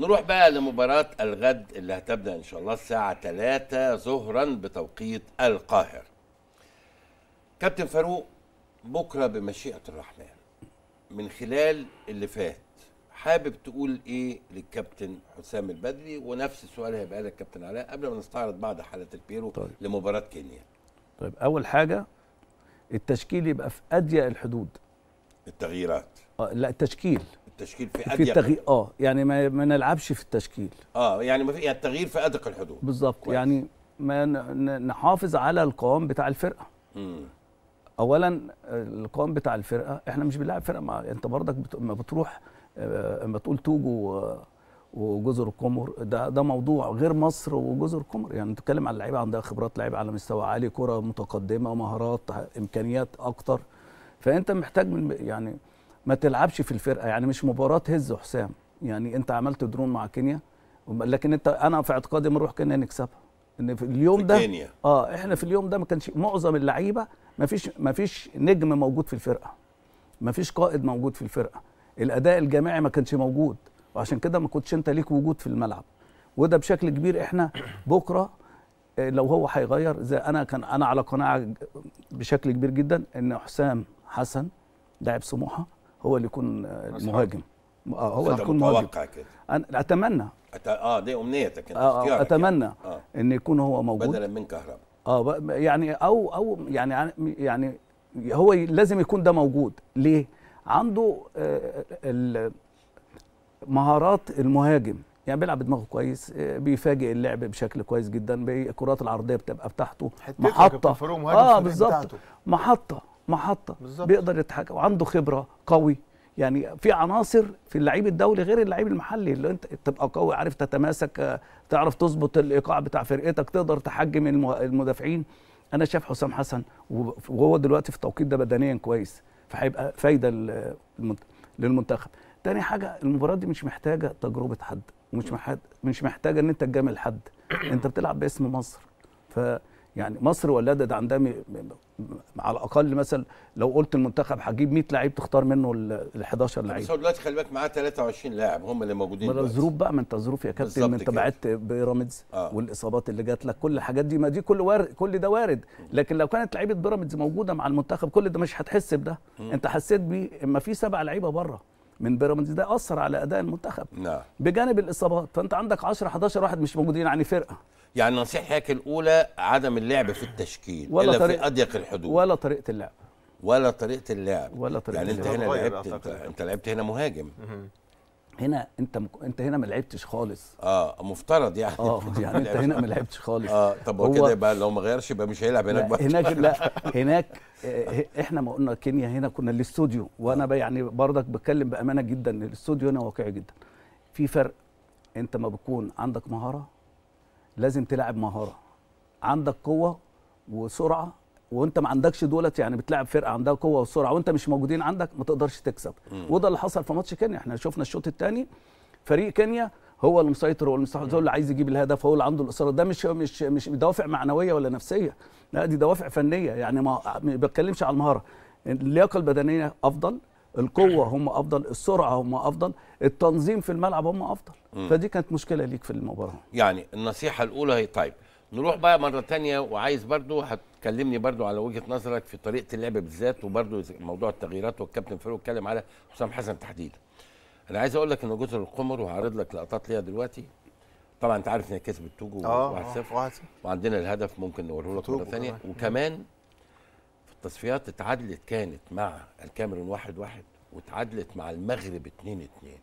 نروح بقى لمباراة الغد اللي هتبدأ إن شاء الله الساعة 3 ظهرا بتوقيت القاهرة. كابتن فاروق بكرة بمشيئة الرحمن من خلال اللي فات حابب تقول إيه للكابتن حسام البدري ونفس السؤال هيبقى لك كابتن علاء قبل ما نستعرض بعض حالات البيرو طيب. لمباراة كينيا. طيب أول حاجة التشكيل يبقى في أضيق الحدود التغييرات آه، لا التشكيل التشكيل في اضيق في التغيير اه يعني ما, ما نلعبش في التشكيل اه يعني ما في يعني التغيير في اضيق الحدود بالظبط يعني ما نحافظ على القوام بتاع الفرقه امم اولا القوام بتاع الفرقه احنا مش بنلعب فرقه مع انت برضك بت... ما بتروح اما آه، تقول توجو وجزر القمر ده ده موضوع غير مصر وجزر القمر يعني بتتكلم على لعيبه عندها خبرات لعيبه على مستوى عالي كره متقدمه مهارات امكانيات اكتر فانت محتاج من يعني ما تلعبش في الفرقه يعني مش مباراه هز وحسام يعني انت عملت درون مع كينيا لكن انت انا في اعتقادي نروح كينيا نكسبها ان في اليوم في ده كينيا. اه احنا في اليوم ده ما كانش معظم اللعيبه ما فيش ما فيش نجم موجود في الفرقه ما فيش قائد موجود في الفرقه الاداء الجماعي ما كانش موجود وعشان كده ما كنتش انت ليك وجود في الملعب وده بشكل كبير احنا بكره آه، لو هو هيغير زي انا كان انا على قناعه بشكل كبير جدا ان حسام حسن لاعب سموحه هو اللي يكون آه، المهاجم اه هو اللي يكون مهاجم كده انا اتمنى أت... اه دي امنيتك انت آه, آه، يعني. اتمنى يعني. آه. ان يكون هو موجود بدلا من كهرباء اه يعني او او يعني يعني هو لازم يكون ده موجود ليه عنده آه، مهارات المهاجم يعني بيلعب بدماغه كويس بيفاجئ اللعب بشكل كويس جدا بالكرات العرضيه بتبقى بتاعته محطه اه بالظبط محطه محطه بالزبط. بيقدر يتحكم وعنده خبره قوي يعني في عناصر في اللعيب الدولي غير اللعيب المحلي اللي انت تبقى قوي عارف تتماسك تعرف تظبط الايقاع بتاع فرقتك تقدر تحجم المدافعين انا شايف حسام حسن وهو دلوقتي في التوقيت ده بدنيا كويس فهيبقى فايده للمنتخب تاني حاجه المباراه دي مش محتاجه تجربه حد ومش مش محتاجه ان انت تجامل حد انت بتلعب باسم مصر ف يعني مصر ولدت عندها على الاقل مثلا لو قلت المنتخب هجيب 100 لعيب تختار منه ال 11 لعيب بس هو دلوقتي خلي بالك معاه 23 لاعب هم اللي موجودين ما الظروف بقى ما انت الظروف يا كابتن انت بعت بيراميدز آه. والاصابات اللي جات لك كل الحاجات دي ما دي كل وارد كل ده وارد لكن لو كانت لعيبه بيراميدز موجوده مع المنتخب كل ده مش هتحس بده م. انت حسيت بيه اما في سبع لعيبه بره من بيراميدز ده اثر على اداء المنتخب نعم بجانب الاصابات فانت عندك 10 11 واحد مش موجودين يعني فرقه يعني نصيحتك الاولى عدم اللعب في التشكيل ولا الا طريق في اضيق الحدود ولا طريقه اللعب ولا طريقه اللعب ولا طريقه يعني اللعب. انت هنا لعبت انت, انت لعبت هنا مهاجم هنا انت مك... انت هنا ما لعبتش خالص اه مفترض يعني اه يعني انت هنا ما لعبتش خالص اه طب هو كده يبقى لو ما غيرش يبقى مش هيلعب هناك بقى هناك لا هناك آه، احنا ما قلنا كينيا هنا كنا الاستوديو وانا يعني برضك بتكلم بامانه جدا الاستوديو هنا واقعي جدا في فرق انت ما بتكون عندك مهاره لازم تلعب مهاره عندك قوه وسرعه وانت ما عندكش دولت يعني بتلعب فرقه عندها قوه وسرعه وانت مش موجودين عندك ما تقدرش تكسب وده اللي حصل في ماتش كينيا احنا شفنا الشوط الثاني فريق كينيا هو المسيطر هو هو اللي عايز يجيب الهدف هو اللي عنده الاصرار ده مش مش مش دوافع معنويه ولا نفسيه لا دي دوافع فنيه يعني ما بتكلمش على المهاره اللياقه البدنيه افضل القوه هم افضل السرعه هم افضل التنظيم في الملعب هم افضل م. فدي كانت مشكله ليك في المباراه يعني النصيحه الاولى هي طيب نروح بقى مرة تانية وعايز برضو هتكلمني برضو على وجهة نظرك في طريقة اللعب بالذات وبرضو موضوع التغييرات والكابتن فاروق اتكلم على حسام حسن تحديدا. أنا عايز أقول لك إن جزر القمر وهعرض لك لقطات ليها دلوقتي طبعا أنت عارف إن هي كسبت توجو 1-0 آه، وعندنا الهدف ممكن نوريه لك مرة تانية وكمان التصفيات اتعادلت كانت مع الكاميرون واحد واحد وتعادلت مع المغرب اتنين اتنين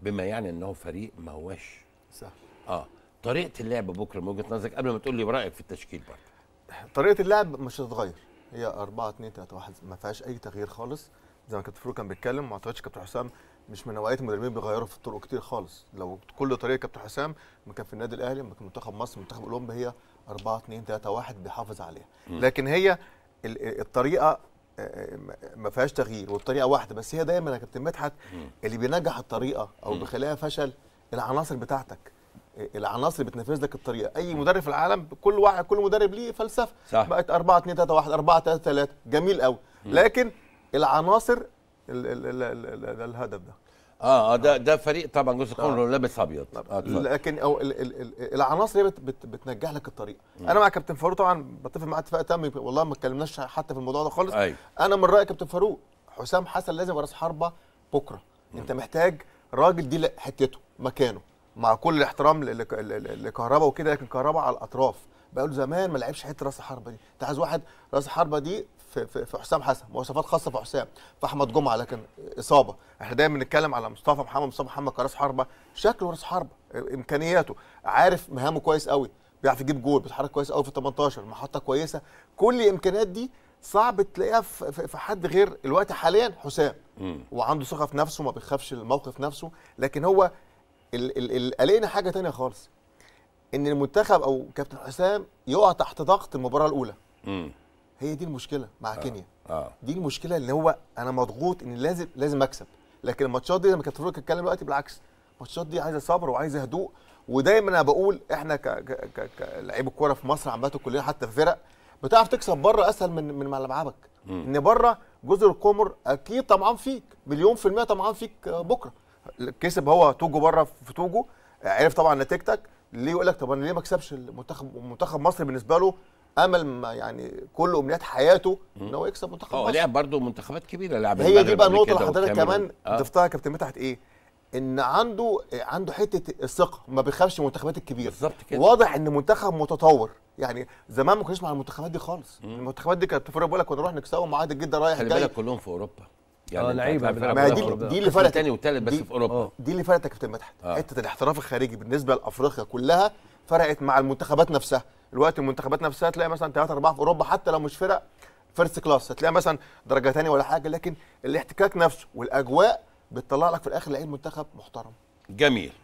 بما يعني انه فريق ما هوش صح اه طريقه اللعب بكره من وجهه نظرك قبل ما تقول لي رايك في التشكيل برضه طريقه اللعب مش هتتغير هي 4 2 3 1 ما فيهاش اي تغيير خالص زي ما كابتن فاروق كان بيتكلم ما اعتقدش كابتن حسام مش من نوعيه المدربين بيغيروا في الطرق كتير خالص لو كل طريقه كابتن حسام ما كان في النادي الاهلي ما كان منتخب مصر منتخب اولمبي هي 4 2 3 1 بيحافظ عليها لكن هي الطريقه آه، آه، ما فيهاش تغيير والطريقه واحده بس هي دايما يا كابتن مدحت اللي بينجح الطريقه او بيخليها فشل العناصر بتاعتك آه، العناصر اللي بتنفذ لك الطريقه اي مدرب في العالم كل واحد كل مدرب ليه فلسفه صح. بقت 4 2 3 1 4 3 3 جميل قوي لكن العناصر الهدف ده آه،, اه ده ده فريق طبعا جزء كله آه. لابس ابيض آه. لكن او الـ الـ الـ العناصر هي بت بت بتنجح لك الطريق م. انا مع كابتن فاروق طبعا بتفق معاه اتفاق تام والله ما اتكلمناش حتى في الموضوع ده خالص أي. انا من رايي كابتن فاروق حسام حسن لازم راس حربه بكره م. انت محتاج راجل دي حتته مكانه مع كل الاحترام لكهربا وكده لكن كهربا على الاطراف بقى له زمان ما لعبش حته راس الحربه دي انت عايز واحد راس الحربه دي في في, في حسام حسن مواصفات خاصه في حسام في احمد جمعه لكن اصابه احنا دايما بنتكلم على مصطفى محمد مصطفى محمد كراس حربه شكله راس حربه امكانياته عارف مهامه كويس قوي بيعرف يجيب جول بيتحرك كويس قوي في 18 محطه كويسه كل الامكانيات دي صعب تلاقيها في حد غير الوقت حاليا حسام وعنده ثقه في نفسه ما بيخافش الموقف نفسه لكن هو قلقنا حاجه تانية خالص ان المنتخب او كابتن حسام يقع تحت ضغط المباراه الاولى هي دي المشكله مع آه. كينيا آه. دي المشكله اللي هو انا مضغوط ان لازم لازم اكسب لكن الماتشات دي لما كانت تفرق تتكلم دلوقتي بالعكس الماتشات دي عايزه صبر وعايزه هدوء ودايما انا بقول احنا ك لعيب الكوره في مصر عامه كلنا حتى في فرق بتعرف تكسب بره اسهل من من ملعبك ان بره جزر القمر اكيد طمعان فيك مليون في الميه طمعان فيك بكره كسب هو توجو بره في توجو عرف طبعا نتيجتك ليه يقول لك طب انا ليه ما اكسبش المنتخب منتخب مصر بالنسبه له امل ما يعني كل امنيات حياته ان هو يكسب منتخب مصر اه، لعب برضه منتخبات كبيره لعب هي دي بقى النقطه اللي حضرتك كمان آه. ضفتها يا كابتن مدحت ايه؟ ان عنده عنده حته الثقه ما بيخافش من المنتخبات الكبيره بالظبط كده واضح ان منتخب متطور يعني زمان ما كناش مع المنتخبات دي خالص مم. المنتخبات دي كانت تفرق بقول لك ونروح نكسبهم عادي جدا رايح جاي خلي بالك كلهم في اوروبا يعني اه لعيبه ما دي, دي, دي اللي فرقت تاني وتالت بس في اوروبا أوه. دي اللي فرقت يا كابتن مدحت آه. حته الاحتراف الخارجي بالنسبه لافريقيا كلها فرقت مع المنتخبات نفسها دلوقتي المنتخبات نفسها تلاقي مثلا ثلاثه اربعه في اوروبا حتى لو مش فرق فيرست كلاس هتلاقي مثلا درجه ثانيه ولا حاجه لكن الاحتكاك نفسه والاجواء بتطلع لك في الاخر لعيب منتخب محترم جميل